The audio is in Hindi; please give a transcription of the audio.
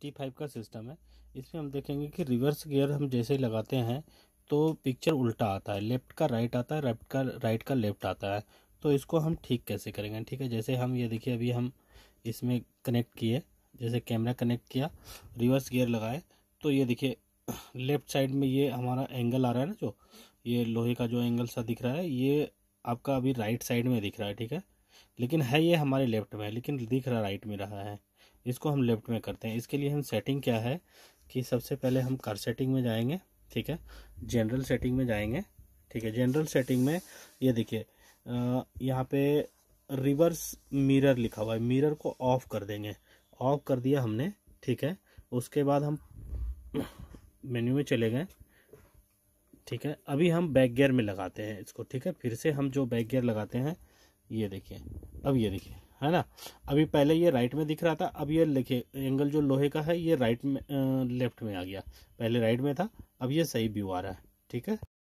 सिक्सटी फाइव का सिस्टम है इसमें हम देखेंगे कि रिवर्स गियर हम जैसे ही लगाते हैं तो पिक्चर उल्टा आता है लेफ्ट का राइट आता है राइट का राइट का लेफ्ट आता है तो इसको हम ठीक कैसे करेंगे ठीक है जैसे हम ये देखिए अभी हम इसमें कनेक्ट किए जैसे कैमरा कनेक्ट किया रिवर्स गियर लगाए तो ये देखिए लेफ्ट साइड में ये हमारा एंगल आ रहा है ना जो ये लोहे का जो एंगल सा दिख रहा है ये आपका अभी राइट साइड में दिख रहा है ठीक है लेकिन है ये हमारे लेफ्ट में लेकिन दिख रहा राइट में रहा है इसको हम लेफ्ट में करते हैं इसके लिए हम सेटिंग क्या है कि सबसे पहले हम कर सेटिंग में जाएंगे ठीक है जनरल सेटिंग में जाएंगे ठीक है जनरल सेटिंग में ये देखिए यहाँ पे रिवर्स मिरर लिखा हुआ है मिरर को ऑफ कर देंगे ऑफ कर दिया हमने ठीक है उसके बाद हम मेन्यू में चले गए ठीक है अभी हम बैक गियर में लगाते हैं इसको ठीक है फिर से हम जो बैक गियर लगाते हैं ये देखिए अब ये देखिए है ना अभी पहले ये राइट में दिख रहा था अब ये लिखे एंगल जो लोहे का है ये राइट में लेफ्ट में आ गया पहले राइट में था अब ये सही व्यू आ रहा है ठीक है